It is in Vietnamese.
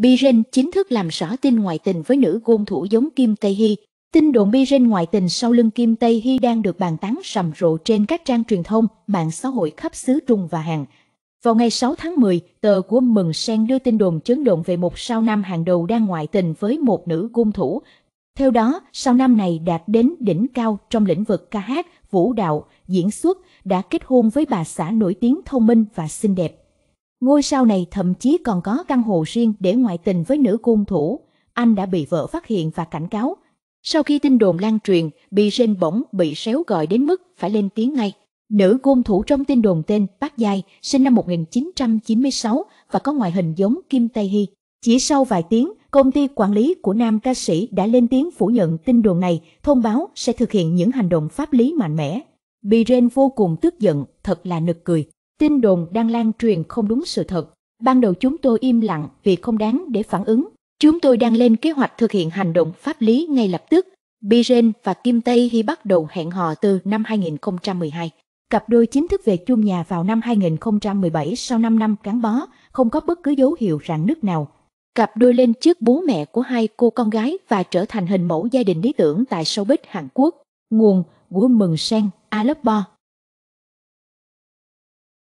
Biren chính thức làm rõ tin ngoại tình với nữ gôn thủ giống Kim Tây Hy. Tin đồn Biren ngoại tình sau lưng Kim Tây Hy đang được bàn tán sầm rộ trên các trang truyền thông, mạng xã hội khắp xứ Trung và Hàn. Vào ngày 6 tháng 10, tờ của Mừng Sen đưa tin đồn chấn động về một sao nam hàng đầu đang ngoại tình với một nữ gôn thủ. Theo đó, sao nam này đạt đến đỉnh cao trong lĩnh vực ca hát, vũ đạo, diễn xuất, đã kết hôn với bà xã nổi tiếng thông minh và xinh đẹp. Ngôi sao này thậm chí còn có căn hộ riêng để ngoại tình với nữ cung thủ. Anh đã bị vợ phát hiện và cảnh cáo. Sau khi tin đồn lan truyền, bị rên bỗng bị xéo gọi đến mức phải lên tiếng ngay. Nữ cung thủ trong tin đồn tên Bác Giai, sinh năm 1996 và có ngoại hình giống Kim Tae Hee. Chỉ sau vài tiếng, công ty quản lý của nam ca sĩ đã lên tiếng phủ nhận tin đồn này, thông báo sẽ thực hiện những hành động pháp lý mạnh mẽ. Rên vô cùng tức giận, thật là nực cười. Tin đồn đang lan truyền không đúng sự thật. Ban đầu chúng tôi im lặng vì không đáng để phản ứng. Chúng tôi đang lên kế hoạch thực hiện hành động pháp lý ngay lập tức. Biren và Kim Tây Hy bắt đầu hẹn hò từ năm 2012. Cặp đôi chính thức về chung nhà vào năm 2017 sau 5 năm gắn bó, không có bất cứ dấu hiệu rạn nứt nào. Cặp đôi lên trước bố mẹ của hai cô con gái và trở thành hình mẫu gia đình lý tưởng tại showbiz Hàn Quốc. Nguồn của Mừng Sen, Aleppo.